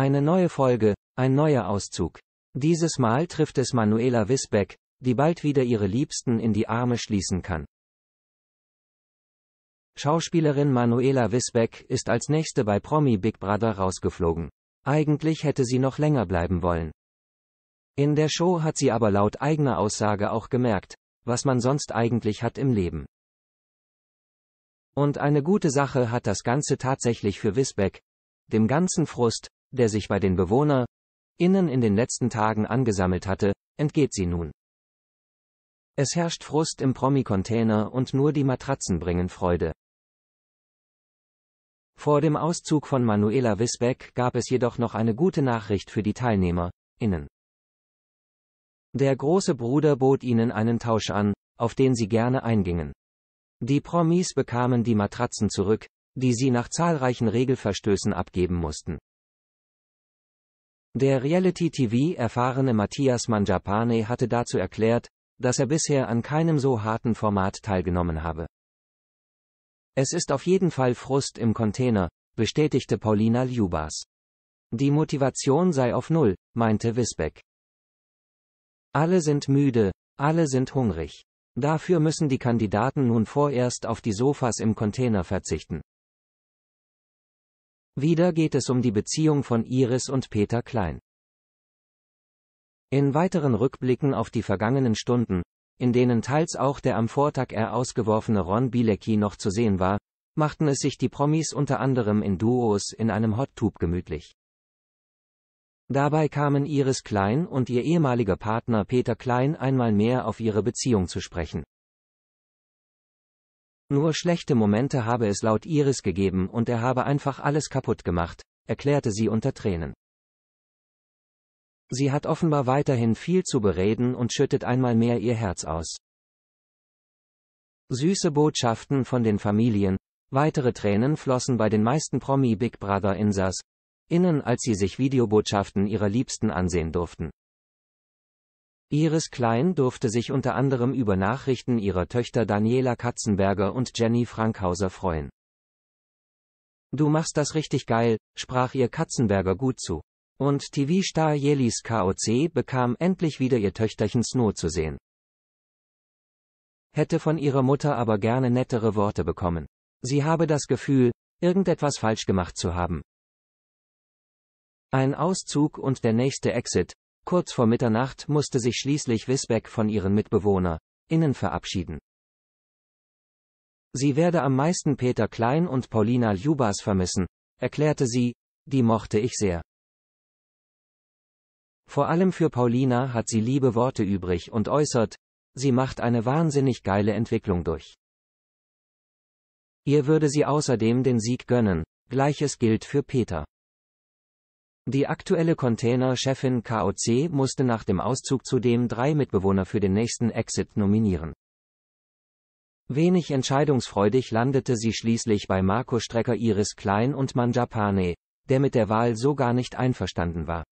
Eine neue Folge, ein neuer Auszug. Dieses Mal trifft es Manuela Wisbeck, die bald wieder ihre Liebsten in die Arme schließen kann. Schauspielerin Manuela Wisbeck ist als nächste bei Promi Big Brother rausgeflogen. Eigentlich hätte sie noch länger bleiben wollen. In der Show hat sie aber laut eigener Aussage auch gemerkt, was man sonst eigentlich hat im Leben. Und eine gute Sache hat das Ganze tatsächlich für Wisbeck, dem ganzen Frust, der sich bei den Bewohner in den letzten Tagen angesammelt hatte, entgeht sie nun. Es herrscht Frust im Promi-Container und nur die Matratzen bringen Freude. Vor dem Auszug von Manuela Wisbeck gab es jedoch noch eine gute Nachricht für die Teilnehmer, innen. Der große Bruder bot ihnen einen Tausch an, auf den sie gerne eingingen. Die Promis bekamen die Matratzen zurück, die sie nach zahlreichen Regelverstößen abgeben mussten. Der Reality-TV-erfahrene Matthias Mangiapane hatte dazu erklärt, dass er bisher an keinem so harten Format teilgenommen habe. Es ist auf jeden Fall Frust im Container, bestätigte Paulina Ljubas. Die Motivation sei auf Null, meinte Wisbeck. Alle sind müde, alle sind hungrig. Dafür müssen die Kandidaten nun vorerst auf die Sofas im Container verzichten. Wieder geht es um die Beziehung von Iris und Peter Klein. In weiteren Rückblicken auf die vergangenen Stunden, in denen teils auch der am Vortag er ausgeworfene Ron Bilecki noch zu sehen war, machten es sich die Promis unter anderem in Duos in einem Hot Tub gemütlich. Dabei kamen Iris Klein und ihr ehemaliger Partner Peter Klein einmal mehr auf ihre Beziehung zu sprechen. Nur schlechte Momente habe es laut Iris gegeben und er habe einfach alles kaputt gemacht, erklärte sie unter Tränen. Sie hat offenbar weiterhin viel zu bereden und schüttet einmal mehr ihr Herz aus. Süße Botschaften von den Familien, weitere Tränen flossen bei den meisten Promi Big Brother Insas, innen als sie sich Videobotschaften ihrer Liebsten ansehen durften. Iris Klein durfte sich unter anderem über Nachrichten ihrer Töchter Daniela Katzenberger und Jenny Frankhauser freuen. Du machst das richtig geil, sprach ihr Katzenberger gut zu. Und TV-Star Jelis KOC bekam endlich wieder ihr Töchterchen Snow zu sehen. Hätte von ihrer Mutter aber gerne nettere Worte bekommen. Sie habe das Gefühl, irgendetwas falsch gemacht zu haben. Ein Auszug und der nächste Exit, Kurz vor Mitternacht musste sich schließlich Wisbeck von ihren Mitbewohner, verabschieden. Sie werde am meisten Peter Klein und Paulina Ljubas vermissen, erklärte sie, die mochte ich sehr. Vor allem für Paulina hat sie liebe Worte übrig und äußert, sie macht eine wahnsinnig geile Entwicklung durch. Ihr würde sie außerdem den Sieg gönnen, gleiches gilt für Peter. Die aktuelle Container-Chefin KOC musste nach dem Auszug zudem drei Mitbewohner für den nächsten Exit nominieren. Wenig entscheidungsfreudig landete sie schließlich bei Marco Strecker Iris Klein und Manjapane, der mit der Wahl so gar nicht einverstanden war.